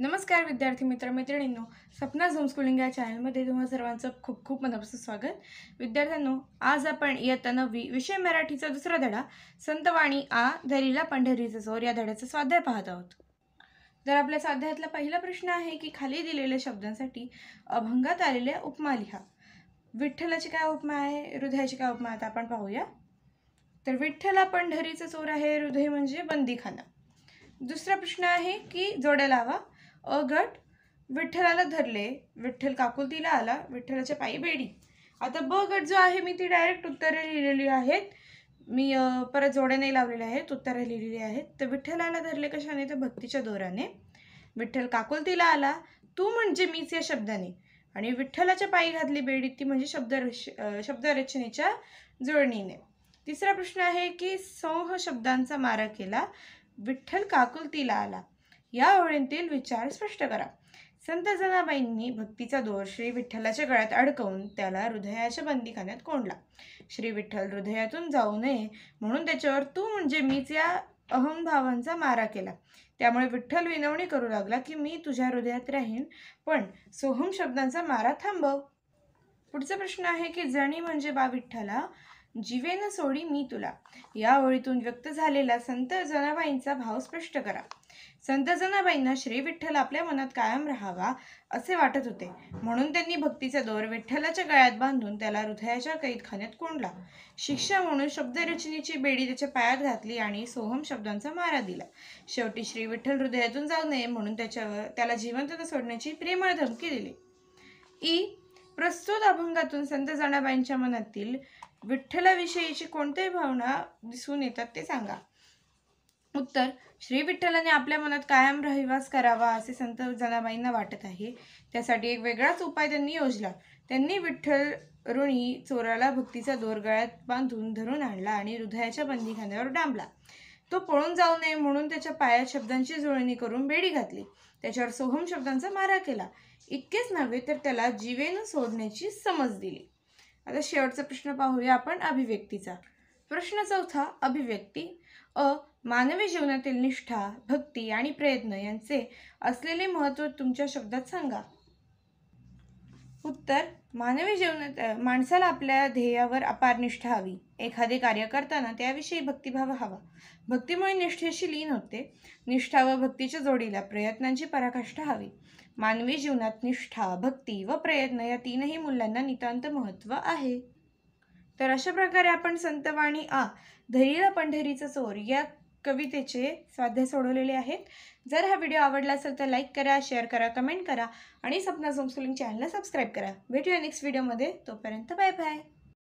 नमस्कार विद्यार्थी मित्र मैत्रिणींनो सपना झोम स्कूलिंग या चॅनलमध्ये तुम्हा सर्वांचं खूप खूप मनापासून स्वागत विद्यार्थ्यांनो आज आपण इयत्ता नववी विषय मराठीचा दुसरा धडा संतवाणी आ धरीला पंढरीचा जोर या धड्याचं स्वाध्याय पाहत आहोत तर आपल्या स्वाध्यायातला पहिला प्रश्न आहे की खाली दिलेल्या शब्दांसाठी अभंगात आलेल्या उपमा लिहा विठ्ठलाची काय उपमा आहे हृदयाची काय उपमा आता आपण पाहूया तर विठ्ठला पंढरीचा चोर आहे हृदय म्हणजे बंदीखाना दुसरा प्रश्न आहे की जोड्या लावा अ गट विठ्ठलाला धरले विठ्ठल काकुलतीला आला विठ्ठलाच्या पायी बेडी आता ब गट जो आहे मी ती डायरेक्ट उत्तरे लिहिलेली आहेत मी परत जोड्या नाही लावलेले आहेत उत्तरे लिहिलेली आहेत तर विठ्ठलाला धरले कशाने तर भक्तीच्या दोराने विठ्ठल काकुलतीला आला तू म्हणजे मीच या शब्दाने आणि विठ्ठलाच्या पायी घातली बेडी ती म्हणजे शब्द शब्दरचनेच्या जोडणीने तिसरा प्रश्न आहे की संह शब्दांचा मारा केला विठ्ठल काकुलतीला आला या ओळींतील विचार स्पष्ट करा संत जनाबाईंनी भक्तीचा दोर श्री विठ्ठलाच्या गळ्यात अडकवून त्याला हृदयाच्या बंदीखान्यात कोंडला श्री विठ्ठल हृदयातून जाऊ नये म्हणून त्याच्यावर तू म्हणजे मीच या अहमभावांचा मारा केला त्यामुळे विठ्ठल विनवणी करू लागला की मी तुझ्या हृदयात राहीन पण सोहम शब्दांचा मारा थांबव पुढचा प्रश्न आहे की जणी म्हणजे बा विठ्ठला जीवेन सोडी मी तुला या ओळीतून व्यक्त झालेला संत जनाबाईंचा भाव स्पष्ट करा संत जनाबाईंना श्री विठ्ठल आपल्या मनात कायम राहावा असे वाटत होते म्हणून त्यांनी भक्तीचा दोर विठ्ठलाच्या गळ्यात बांधून त्याला हृदयाच्या खाण्यात कोंडला शिक्षा म्हणून शब्दरचनेची बेडी त्याच्या पायात घातली आणि सोहम शब्दांचा मारा दिला शेवटी श्री विठ्ठल हृदयातून जाऊ नये म्हणून त्याच्यावर त्याला न सोडण्याची प्रेमळ धमकी दिली ई प्रस्तुत अभंगातून संत जनाबाईंच्या मनातील विठ्ठलाविषयीची कोणत्याही भावना दिसून येतात ते सांगा उत्तर श्री विठ्ठलाने आपल्या मनात कायम रहिवास करावा असे संत जनाबाईंना वाटत आहे त्यासाठी एक वेगळाच उपाय त्यांनी योजला त्यांनी विठ्ठल ऋणी चोराला भक्तीचा दोरगळ्यात बांधून धरून आणला आणि हृदयाच्या बंदीखान्यावर डांबला तो पळून जाऊ नये म्हणून त्याच्या पायात शब्दांची जुळणी करून बेडी घातली त्याच्यावर सोहम शब्दांचा मारा केला इतकेच नव्हे तर त्याला जीवेनं सोडण्याची समज दिली आता शेवटचा प्रश्न पाहूया आपण अभिव्यक्तीचा प्रश्न चौथा अभिव्यक्ती अ मानवी जीवनातील निष्ठा भक्ती आणि प्रयत्न यांचे असलेले महत्त्व तुमच्या शब्दात सांगा उत्तर मानवी जीवनात माणसाला आपल्या ध्येयावर अपार निष्ठा हवी एखादे कार्य करताना त्याविषयी भक्तिभाव हवा भक्तीमुळे निष्ठेशी लीन होते निष्ठा व भक्तीच्या जोडीला प्रयत्नांची पराकाष्ठा हवी मानवी जीवनात निष्ठा भक्ती व प्रयत्न या तीनही मूल्यांना नितांत महत्त्व आहे तर अशा प्रकारे आपण संतवाणी आ धैर्य पंढरीचा चोर या कवितेचे स्वाध्य सोडवलेले आहेत जर हा व्हिडिओ आवडला असेल तर लाईक करा शेअर करा कमेंट करा आणि सपना झोमस्कुलिंग चॅनलला सबस्क्राईब करा भेटूया नेक्स्ट व्हिडिओमध्ये तोपर्यंत बाय बाय